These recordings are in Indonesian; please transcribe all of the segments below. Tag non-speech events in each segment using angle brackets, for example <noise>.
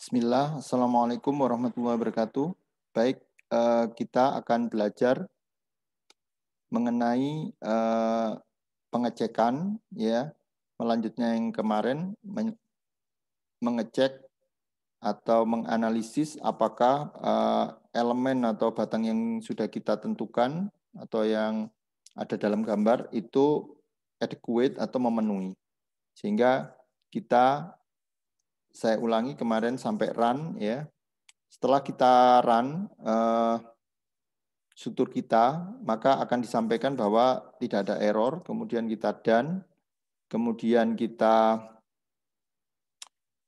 Bismillah, Assalamualaikum warahmatullahi wabarakatuh. Baik, eh, kita akan belajar mengenai eh, pengecekan, ya, melanjutnya yang kemarin mengecek atau menganalisis apakah eh, elemen atau batang yang sudah kita tentukan atau yang ada dalam gambar itu adequate atau memenuhi. Sehingga kita saya ulangi kemarin sampai run ya. Setelah kita run uh, eh, struktur kita, maka akan disampaikan bahwa tidak ada error, kemudian kita dan kemudian kita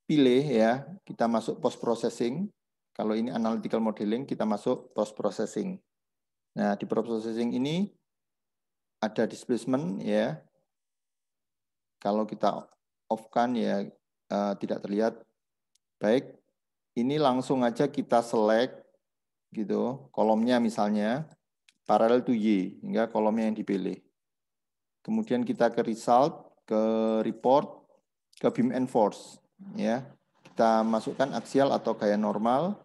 pilih ya, kita masuk post processing. Kalau ini analytical modeling, kita masuk post processing. Nah, di post processing ini ada displacement ya. Kalau kita off kan ya uh, tidak terlihat. Baik, ini langsung aja kita select gitu kolomnya misalnya parallel to Y hingga kolomnya yang dipilih. Kemudian kita ke result, ke report, ke beam and force ya. Kita masukkan axial atau gaya normal,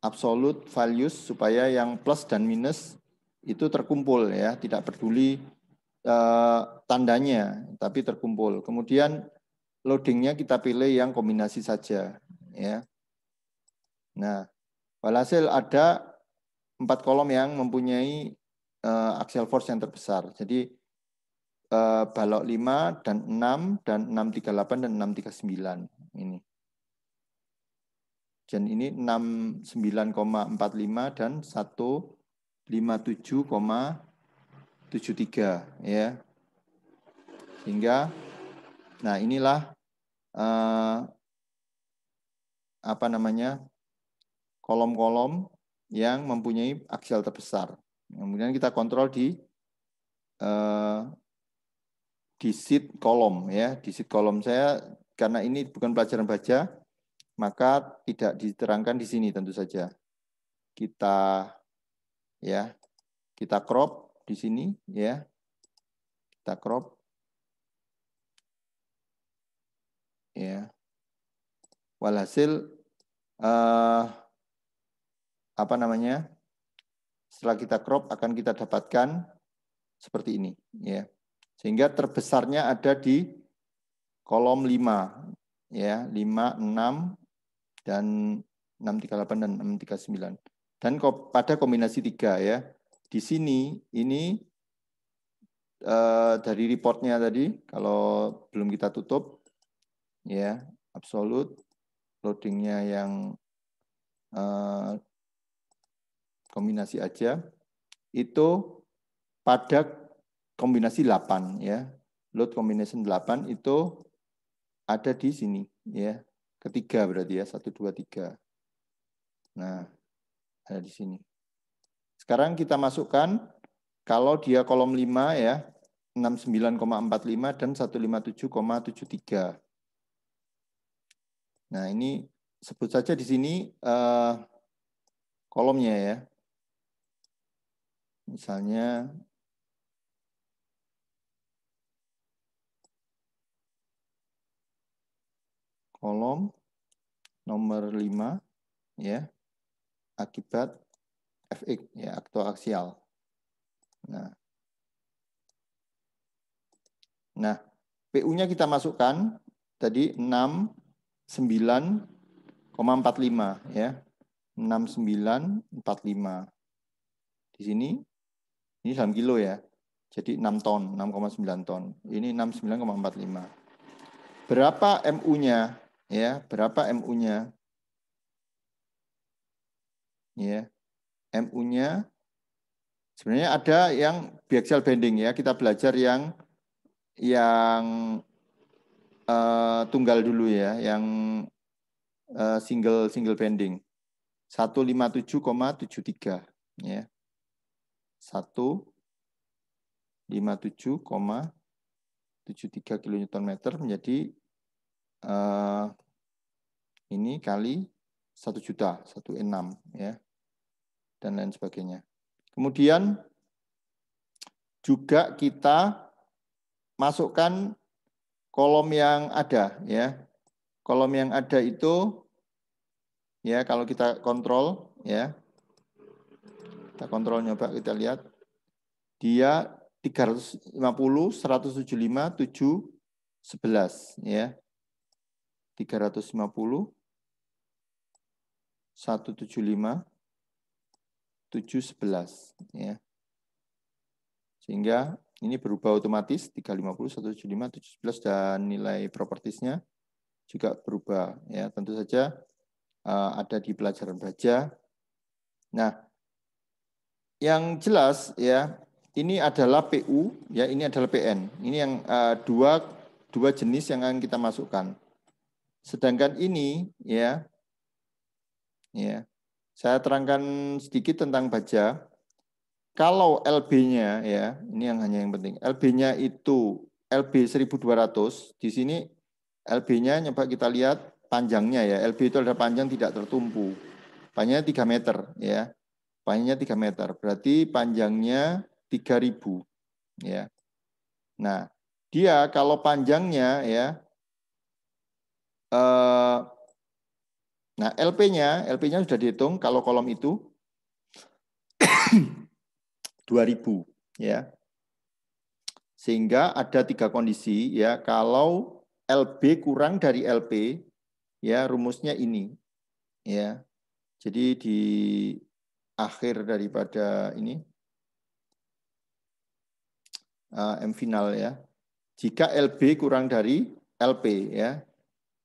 absolute values supaya yang plus dan minus itu terkumpul ya, tidak peduli uh, tandanya tapi terkumpul. Kemudian loadingnya kita pilih yang kombinasi saja ya. Nah, walhasil ada empat kolom yang mempunyai uh, axial force yang terbesar. Jadi uh, balok 5 dan 6 dan 638 dan 639 ini. Dan ini 69,45 dan 157,73 ya. Sehingga Nah, inilah uh, apa namanya? kolom-kolom yang mempunyai aksial terbesar. Kemudian kita kontrol di uh, di sheet kolom ya, di sheet kolom saya karena ini bukan pelajaran baca, maka tidak diterangkan di sini tentu saja. Kita ya, kita crop di sini ya. Kita crop Ya. Walhasil uh, apa namanya? Setelah kita crop akan kita dapatkan seperti ini, ya. Sehingga terbesarnya ada di kolom 5 ya, 5, 6 dan 638 dan 639. Dan pada kombinasi 3 ya. Di sini ini eh, dari reportnya tadi kalau belum kita tutup ya absolut loadingnya yang uh, kombinasi aja itu pada kombinasi 8 ya load combination 8 itu ada di sini ya ketiga berarti ya satu dua tiga nah ada di sini sekarang kita masukkan kalau dia kolom 5 ya 69,45 dan 157,73 Nah, ini sebut saja di sini uh, kolomnya ya. Misalnya kolom nomor 5 ya akibat fx ya aktual aksial. Nah. Nah, PU-nya kita masukkan tadi 6 69,45 ya. 6945. Di sini ini dalam kilo ya. Jadi 6 ton, 6,9 ton. Ini 69,45. Berapa MU-nya ya? Berapa MU-nya? Ya. MU-nya sebenarnya ada yang biaxial bending ya. Kita belajar yang yang uh, tunggal dulu ya, yang uh, single single pending. 157,73 ya. 157,73 kN meter menjadi uh, ini kali 1 juta, 16 ya. Dan lain sebagainya. Kemudian juga kita masukkan kolom yang ada ya. Kolom yang ada itu ya kalau kita kontrol ya. Kita kontrol nyoba kita lihat dia 350 175 7 11 ya. 350 175 7 11 ya. Sehingga ini berubah otomatis 350, 175, 17 dan nilai propertisnya juga berubah ya. Tentu saja eh, ada di pelajaran baja. Nah, yang jelas ya ini adalah PU ya, ini adalah PN. Ini yang eh, dua dua jenis yang akan kita masukkan. Sedangkan ini ya ya saya terangkan sedikit tentang baja kalau LB-nya ya, ini yang hanya yang penting. LB-nya itu LB 1200. Di sini LB-nya coba kita lihat panjangnya ya. LB itu ada panjang tidak tertumpu. Panjangnya 3 meter ya. Panjangnya 3 meter. Berarti panjangnya 3000 ya. Nah, dia kalau panjangnya ya eh, nah LP-nya, LP-nya sudah dihitung kalau kolom itu 2000 ya. Sehingga ada tiga kondisi ya kalau LB kurang dari LP ya rumusnya ini ya. Jadi di akhir daripada ini uh, M final ya. Jika LB kurang dari LP ya.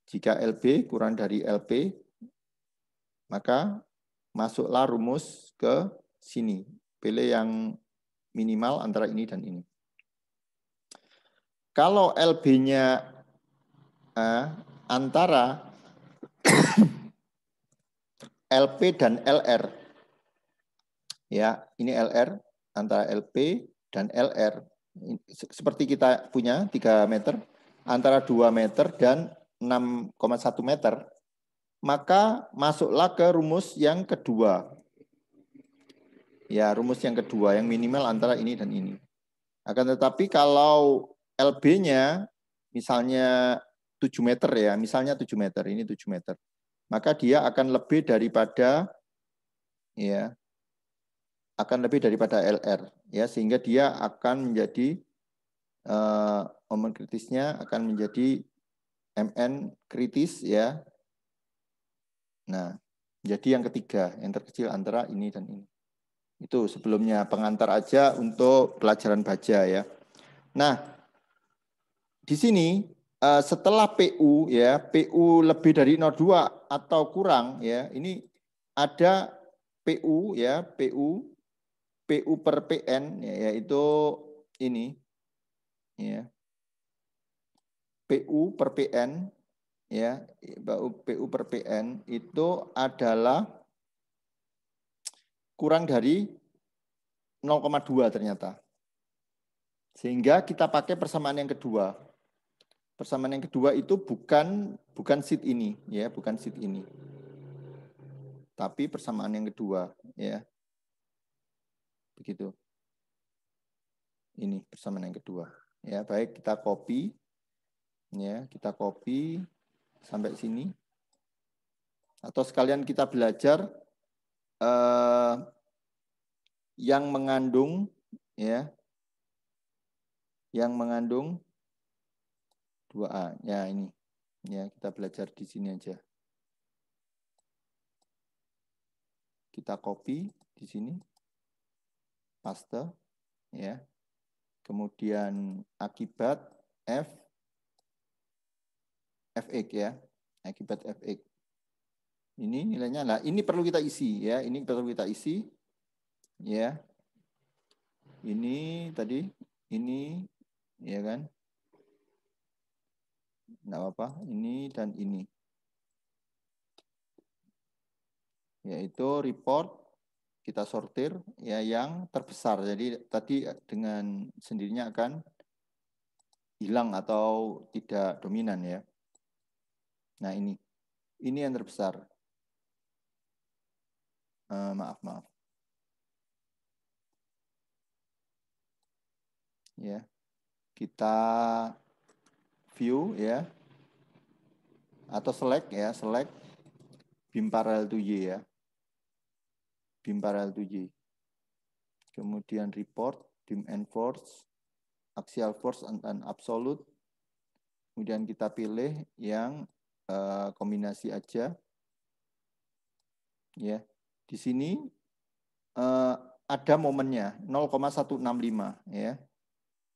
Jika LB kurang dari LP maka masuklah rumus ke sini Pilih yang minimal antara ini dan ini. Kalau LB-nya eh, antara <coughs> LP dan LR, ya ini LR antara LP dan LR, seperti kita punya 3 meter, antara 2 meter dan 6,1 meter, maka masuklah ke rumus yang kedua ya rumus yang kedua yang minimal antara ini dan ini. Akan tetapi kalau LB-nya misalnya 7 meter ya, misalnya 7 meter, ini 7 meter. Maka dia akan lebih daripada ya akan lebih daripada LR ya sehingga dia akan menjadi eh, momen kritisnya akan menjadi MN kritis ya. Nah, jadi yang ketiga, yang terkecil antara ini dan ini. Itu sebelumnya pengantar aja untuk pelajaran baja ya. Nah, di sini eh, setelah PU ya, PU lebih dari 02 atau kurang ya, ini ada PU ya, PU PU per PN ya, yaitu ini ya. PU per PN ya PU per PN itu adalah kurang dari 0,2 ternyata. Sehingga kita pakai persamaan yang kedua. Persamaan yang kedua itu bukan bukan sit ini, ya, bukan sit ini. Tapi persamaan yang kedua, ya. Begitu. Ini persamaan yang kedua. Ya, baik kita copy. Ya, kita copy sampai sini. Atau sekalian kita belajar eh, yang mengandung ya yang mengandung 2A. Ya ini. Ya, kita belajar di sini aja. Kita copy di sini. Paste ya. Kemudian akibat F FX ya. Akibat FX. Ini nilainya. Nah, ini perlu kita isi ya. Ini perlu kita isi. Ya. Ini tadi ini ya kan. Nah, apa-apa, ini dan ini. Yaitu report kita sortir ya yang terbesar. Jadi tadi dengan sendirinya akan hilang atau tidak dominan ya. Nah, ini. Ini yang terbesar. Eh, maaf, maaf. Ya. Kita view ya. Atau select ya, select BIM parallel to Y ya. BIM parallel to Y. Kemudian report, BIM and force, axial force and absolute. Kemudian kita pilih yang uh, kombinasi aja. Ya, di sini uh, ada momennya 0,165 ya.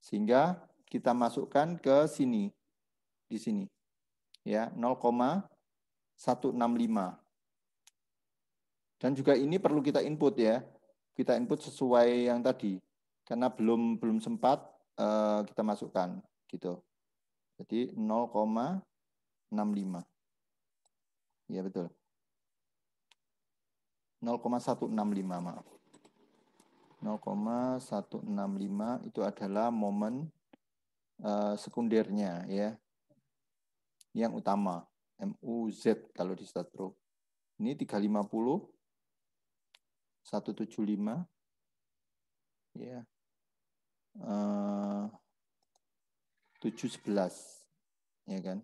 Sehingga kita masukkan ke sini. Di sini. Ya, 0,165. Dan juga ini perlu kita input ya. Kita input sesuai yang tadi karena belum belum sempat uh, kita masukkan gitu. Jadi 0,65. Ya betul. 0,165 maaf. 0,165 itu adalah momen uh, eh, sekundernya ya. Yang utama MUZ kalau di statro. Ini 350 175 ya. Eh, uh, 711 ya kan.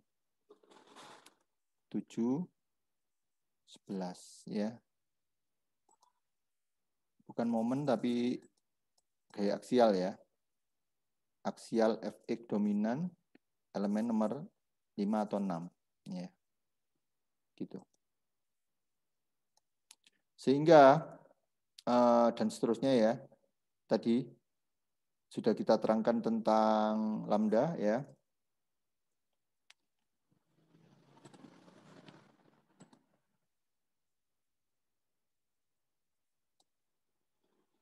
7 11 ya bukan momen tapi gaya aksial ya. Aksial fx dominan elemen nomor 5 atau 6 ya. Gitu. Sehingga eh, dan seterusnya ya. Tadi sudah kita terangkan tentang lambda ya.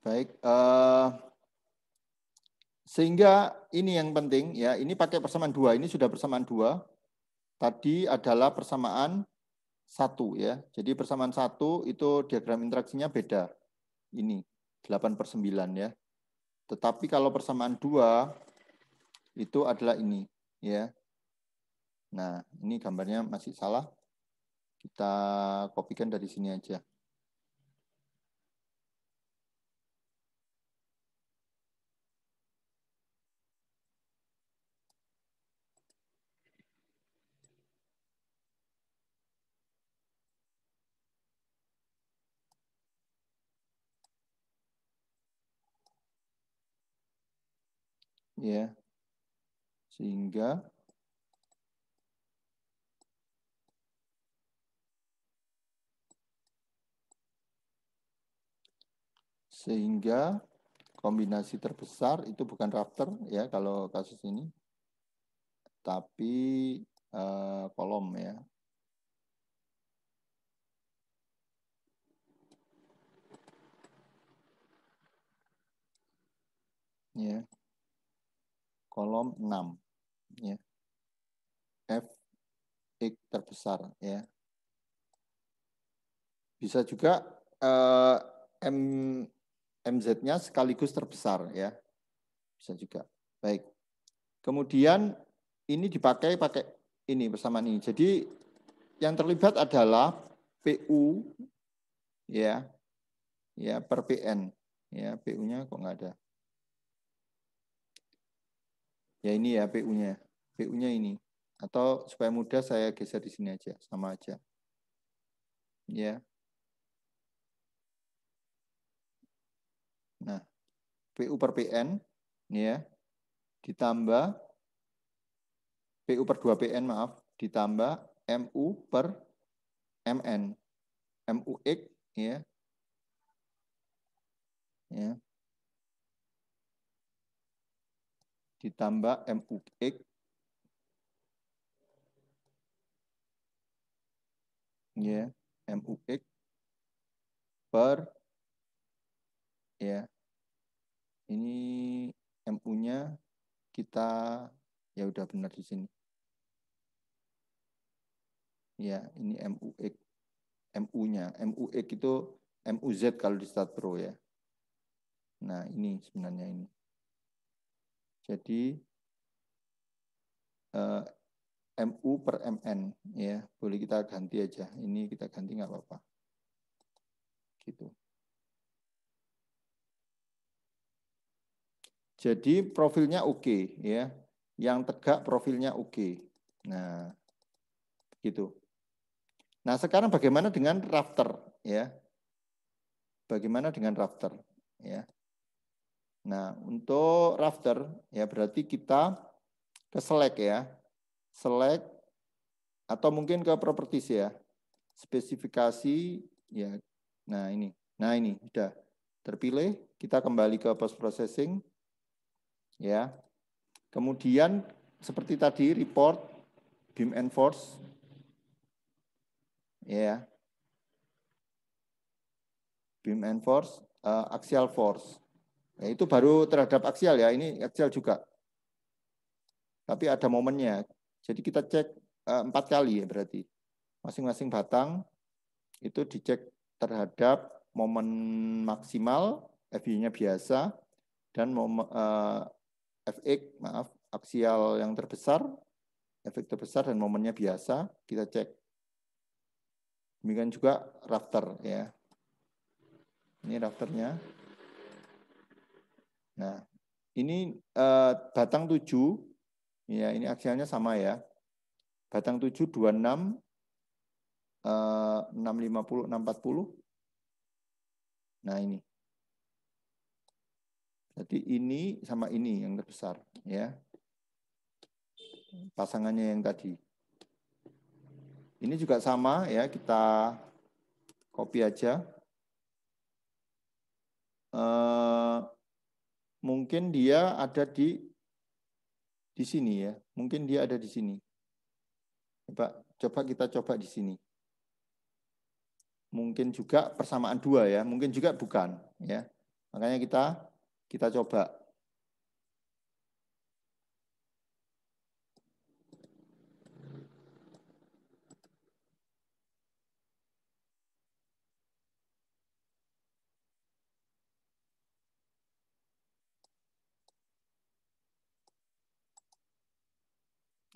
Baik, uh, sehingga ini yang penting ya, ini pakai persamaan dua, ini sudah persamaan dua. Tadi adalah persamaan satu ya, jadi persamaan satu itu diagram interaksinya beda. Ini 8 per 9 ya. Tetapi kalau persamaan dua itu adalah ini ya. Nah, ini gambarnya masih salah. Kita kopikan dari sini aja. ya sehingga sehingga kombinasi terbesar itu bukan rafter ya kalau kasus ini tapi eh, kolom ya ya kolom 6 ya. F X terbesar ya. Bisa juga eh, M MZ-nya sekaligus terbesar ya. Bisa juga. Baik. Kemudian ini dipakai pakai ini bersama ini. Jadi yang terlibat adalah PU ya. Ya per PN ya PU-nya kok nggak ada. Ya ini ya PU-nya. PU-nya ini. Atau supaya mudah saya geser di sini aja. Sama aja. Ya. Nah, PU per PN. Ya. Ditambah PU per 2 PN maaf. Ditambah MU per MN. MUX ya. Ya. ditambah MUX ya MUX per ya ini MU-nya kita ya udah benar di sini. Ya, ini MUX MU-nya. MUX itu MUZ kalau di start Pro ya. Nah, ini sebenarnya ini. Jadi eh, MU per MN ya, boleh kita ganti aja. Ini kita ganti nggak apa-apa. Gitu. Jadi profilnya oke okay, ya. Yang tegak profilnya oke. Okay. Nah, gitu. Nah, sekarang bagaimana dengan rafter ya? Bagaimana dengan rafter ya? Nah, untuk rafter ya berarti kita ke select ya. Select atau mungkin ke properties ya. Spesifikasi ya. Nah, ini. Nah, ini sudah terpilih. Kita kembali ke post processing. Ya. Kemudian seperti tadi report beam enforce ya. Beam enforce uh, eh, axial force Ya, itu baru terhadap aksial ya, ini aksial juga. Tapi ada momennya. Jadi kita cek eh, empat kali ya berarti. Masing-masing batang itu dicek terhadap momen maksimal, FI-nya biasa, dan momen, uh, eh, FX, maaf, aksial yang terbesar, efek terbesar dan momennya biasa, kita cek. Demikian juga rafter ya. Ini rafternya. Nah, ini uh, batang 7 ya ini aksialnya sama ya. Batang 7 26 uh, 650 640. Nah, ini. Jadi ini sama ini yang terbesar ya. Pasangannya yang tadi. Ini juga sama ya, kita copy aja. Uh, mungkin dia ada di di sini ya. Mungkin dia ada di sini. Coba, coba kita coba di sini. Mungkin juga persamaan dua ya, mungkin juga bukan ya. Makanya kita kita coba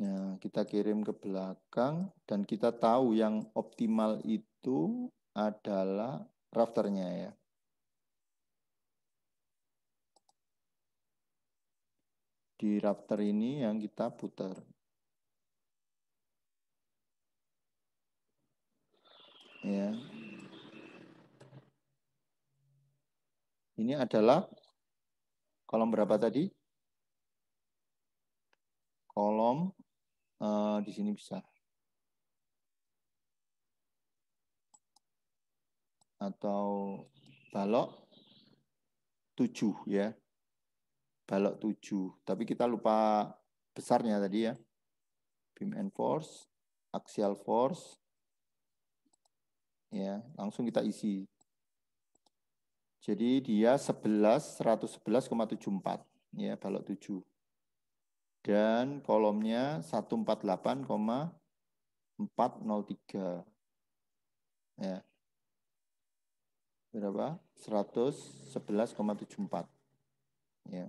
Nah, kita kirim ke belakang dan kita tahu yang optimal itu adalah rafternya ya. Di rafter ini yang kita putar. Ya. Ini adalah kolom berapa tadi? Kolom uh, di sini bisa. Atau balok tujuh ya. Balok tujuh Tapi kita lupa besarnya tadi ya. Beam and force, axial force. Ya, langsung kita isi. Jadi dia sebelas sebelas tujuh empat ya, balok tujuh dan kolomnya 148,403. Ya. Berapa? 111,74. Ya.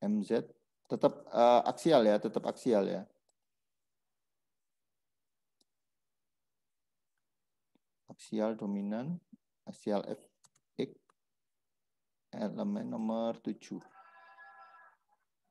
MZ tetap uh, aksial ya, tetap aksial ya. Aksial dominan, aksial FX elemen nomor 7.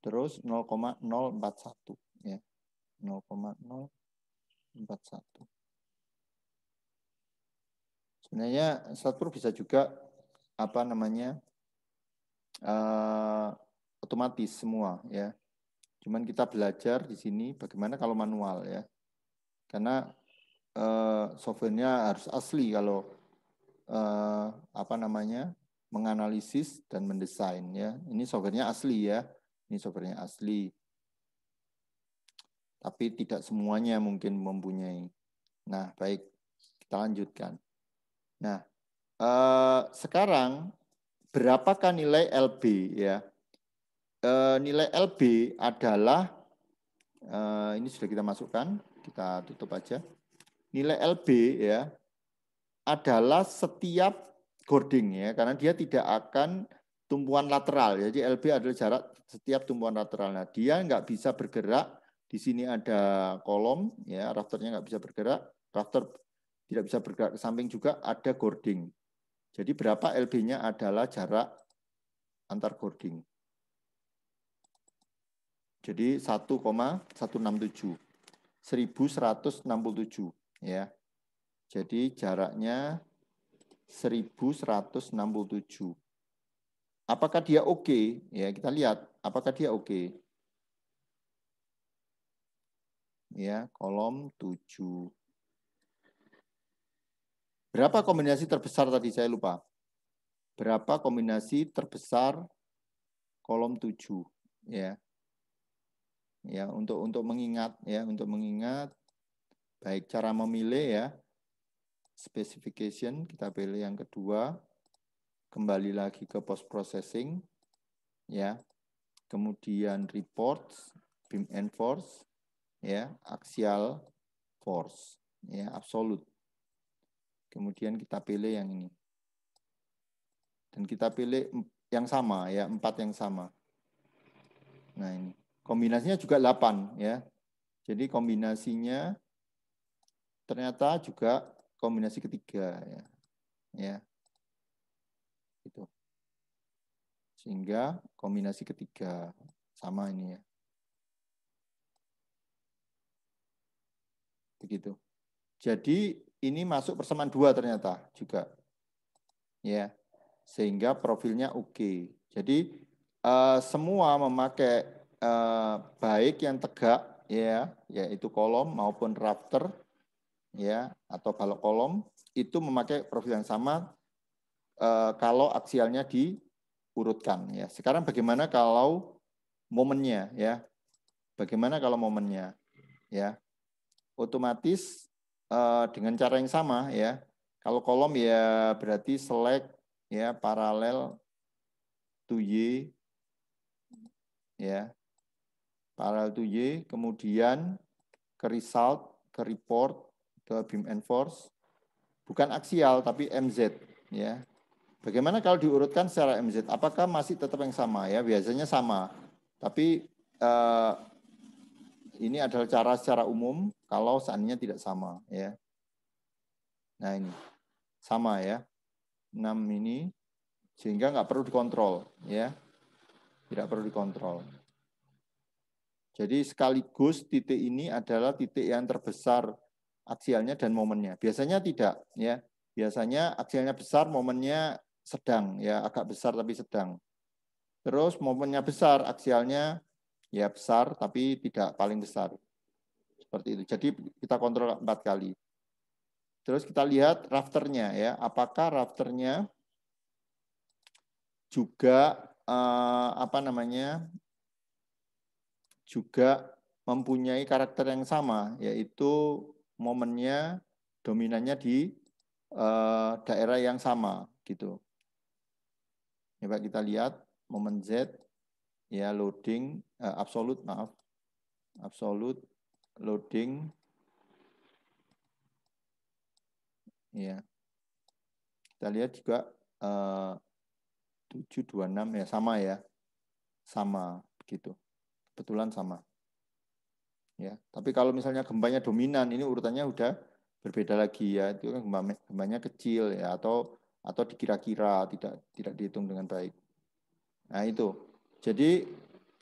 Terus 0,041 ya. 0,041. Sebenarnya satu bisa juga apa namanya uh, otomatis semua ya. Cuman kita belajar di sini bagaimana kalau manual ya. Karena uh, softwarenya harus asli kalau eh, apa namanya menganalisis dan mendesain ya. Ini softwarenya asli ya. Ini softwarenya asli. Tapi tidak semuanya mungkin mempunyai. Nah, baik. Kita lanjutkan. Nah, eh, sekarang berapakah nilai LB ya? Eh, nilai LB adalah eh, ini sudah kita masukkan, kita tutup aja. Nilai LB ya adalah setiap gording ya, karena dia tidak akan tumpuan lateral. Jadi LB adalah jarak setiap tumpuan lateral. Nah, dia nggak bisa bergerak. Di sini ada kolom, ya rafternya nggak bisa bergerak. Rafter tidak bisa bergerak ke samping juga ada gording. Jadi berapa LB-nya adalah jarak antar gording. Jadi 1,167. 1167 ya. Jadi jaraknya 1167. Apakah dia oke? Okay? Ya, kita lihat apakah dia oke. Okay? Ya, kolom 7. Berapa kombinasi terbesar tadi saya lupa. Berapa kombinasi terbesar kolom 7 ya. Ya, untuk untuk mengingat ya, untuk mengingat baik cara memilih ya, specification, kita pilih yang kedua, kembali lagi ke post processing, ya, kemudian reports, beam and force, ya, axial force, ya, absolute. Kemudian kita pilih yang ini. Dan kita pilih yang sama, ya, empat yang sama. Nah ini, kombinasinya juga 8, ya. Jadi kombinasinya ternyata juga kombinasi ketiga ya. Ya. Itu. Sehingga kombinasi ketiga sama ini ya. Begitu. Jadi ini masuk persamaan dua ternyata juga. Ya. Sehingga profilnya oke. Jadi uh, semua memakai uh, baik yang tegak ya, yaitu kolom maupun raptor ya atau balok kolom itu memakai profil yang sama e, kalau aksialnya diurutkan ya. Sekarang bagaimana kalau momennya ya? Bagaimana kalau momennya ya? Otomatis e, dengan cara yang sama ya. Kalau kolom ya berarti select ya paralel to y ya paralel to Y, kemudian ke result, ke report, ke beam and force bukan aksial tapi mz ya. Bagaimana kalau diurutkan secara mz? Apakah masih tetap yang sama ya? Biasanya sama. Tapi eh, ini adalah cara secara umum kalau seandainya tidak sama ya. Nah ini sama ya. 6 ini sehingga nggak perlu dikontrol ya. Tidak perlu dikontrol. Jadi sekaligus titik ini adalah titik yang terbesar aksialnya dan momennya. Biasanya tidak, ya. Biasanya aksialnya besar, momennya sedang, ya agak besar tapi sedang. Terus momennya besar, aksialnya ya besar tapi tidak paling besar. Seperti itu. Jadi kita kontrol empat kali. Terus kita lihat rafternya ya, apakah rafternya juga eh, apa namanya juga mempunyai karakter yang sama yaitu momennya dominannya di uh, daerah yang sama gitu. Coba kita lihat momen Z ya loading uh, eh, absolut maaf Absolute loading ya kita lihat juga eh, uh, 726 ya sama ya sama gitu kebetulan sama Ya, tapi kalau misalnya gempanya dominan, ini urutannya udah berbeda lagi ya. Itu kan gempa, gempanya kecil ya atau atau dikira-kira tidak tidak dihitung dengan baik. Nah itu. Jadi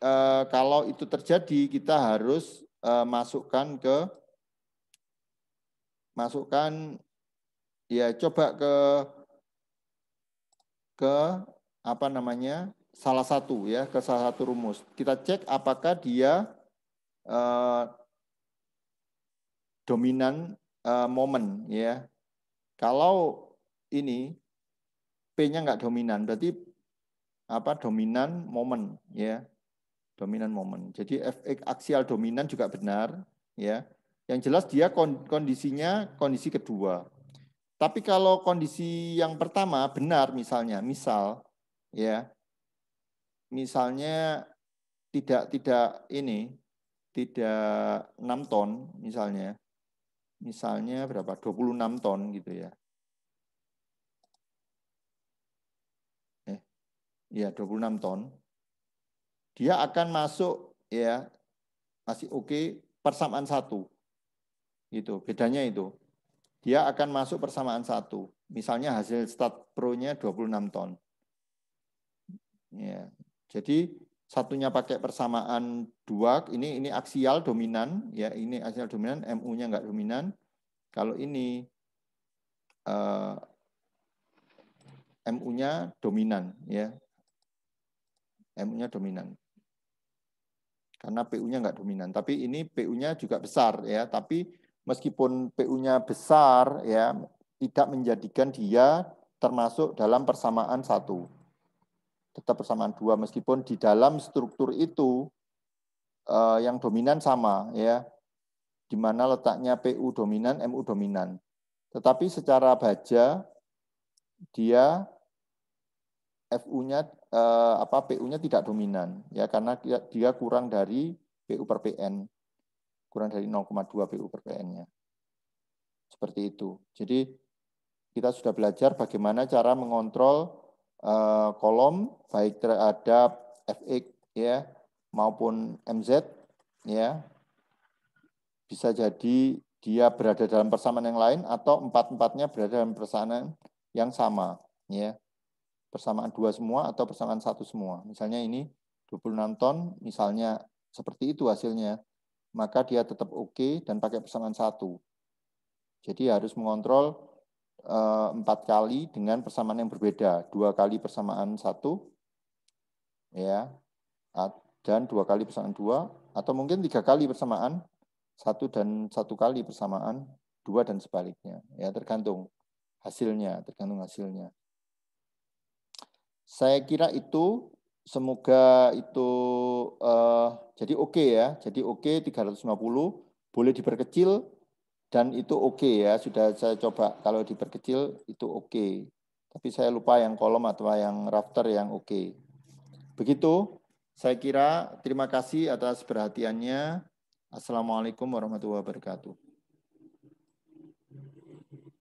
eh, kalau itu terjadi kita harus eh, masukkan ke masukkan ya coba ke ke apa namanya salah satu ya ke salah satu rumus. Kita cek apakah dia Eh, dominan uh, momen ya. Kalau ini P-nya nggak dominan, berarti apa dominan momen ya. Dominan momen. Jadi FX aksial dominan juga benar ya. Yang jelas dia kondisinya kondisi kedua. Tapi kalau kondisi yang pertama benar misalnya, misal ya. Misalnya tidak tidak ini tidak 6 ton misalnya. Misalnya berapa? 26 ton gitu ya. Eh, ya 26 ton. Dia akan masuk ya masih oke okay, persamaan satu. gitu bedanya itu. Dia akan masuk persamaan satu. Misalnya hasil start pro-nya 26 ton. Ya. Jadi satunya pakai persamaan dua, ini ini aksial dominan, ya ini aksial dominan, MU-nya nggak dominan. Kalau ini uh, eh, MU-nya dominan, ya MU-nya dominan. Karena PU-nya nggak dominan, tapi ini PU-nya juga besar, ya. Tapi meskipun PU-nya besar, ya tidak menjadikan dia termasuk dalam persamaan satu tetap persamaan dua meskipun di dalam struktur itu eh, yang dominan sama ya di mana letaknya PU dominan, MU dominan. Tetapi secara baja dia FU-nya eh, apa PU-nya tidak dominan ya karena dia kurang dari PU per PN. Kurang dari 0,2 PU per PN-nya. Seperti itu. Jadi kita sudah belajar bagaimana cara mengontrol Eh, kolom baik terhadap fx ya maupun mz ya bisa jadi dia berada dalam persamaan yang lain atau empat-empatnya berada dalam persamaan yang sama ya persamaan dua semua atau persamaan satu semua misalnya ini 26 ton misalnya seperti itu hasilnya maka dia tetap oke okay dan pakai persamaan satu jadi harus mengontrol Eh, empat kali dengan persamaan yang berbeda. Dua kali persamaan satu, ya, dan dua kali persamaan dua, atau mungkin tiga kali persamaan satu dan satu kali persamaan dua dan sebaliknya. Ya, tergantung hasilnya, tergantung hasilnya. Saya kira itu semoga itu uh, jadi oke okay ya. Jadi oke okay, 350 boleh diperkecil dan itu oke okay ya sudah saya coba kalau diperkecil itu oke okay. tapi saya lupa yang kolom atau yang rafter yang oke okay. begitu saya kira terima kasih atas perhatiannya assalamualaikum warahmatullahi wabarakatuh